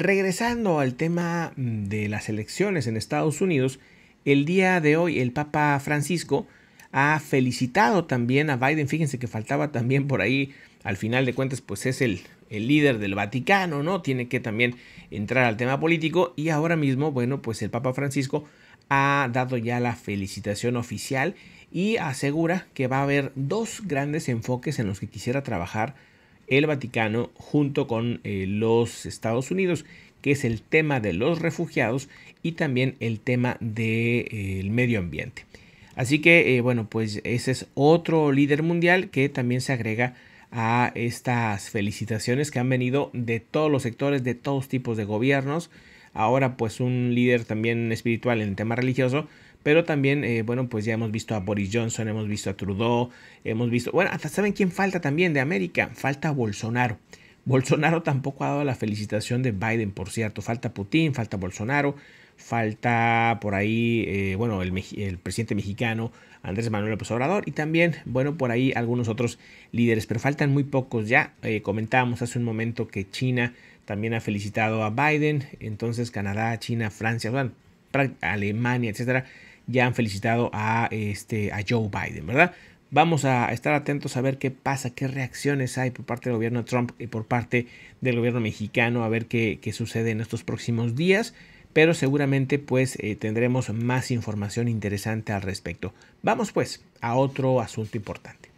Regresando al tema mm, de las elecciones en Estados Unidos, el día de hoy el Papa Francisco ha felicitado también a Biden. Fíjense que faltaba también por ahí, al final de cuentas, pues es el, el líder del Vaticano, ¿no? Tiene que también entrar al tema político y ahora mismo, bueno, pues el Papa Francisco ha dado ya la felicitación oficial y asegura que va a haber dos grandes enfoques en los que quisiera trabajar el Vaticano junto con eh, los Estados Unidos, que es el tema de los refugiados y también el tema del eh, medio ambiente. Así que, eh, bueno, pues ese es otro líder mundial que también se agrega a estas felicitaciones que han venido de todos los sectores, de todos tipos de gobiernos. Ahora, pues un líder también espiritual en el tema religioso, pero también, eh, bueno, pues ya hemos visto a Boris Johnson, hemos visto a Trudeau, hemos visto, bueno, hasta saben quién falta también de América, falta Bolsonaro. Bolsonaro tampoco ha dado la felicitación de Biden, por cierto. Falta Putin, falta Bolsonaro, falta por ahí, eh, bueno, el, presidente mexicano Andrés Manuel López Obrador y también, bueno, por ahí algunos otros líderes, pero faltan muy pocos ya. Eh, comentábamos hace un momento que China también ha felicitado a Biden, entonces Canadá, China, Francia, Alemania, etcétera, ya han felicitado a, este, a Joe Biden, ¿verdad? Vamos a estar atentos a ver qué pasa, qué reacciones hay por parte del gobierno Trump y por parte del gobierno mexicano, a ver qué, sucede en estos próximos días, pero seguramente pues eh, tendremos más información interesante al respecto. Vamos pues a otro asunto importante.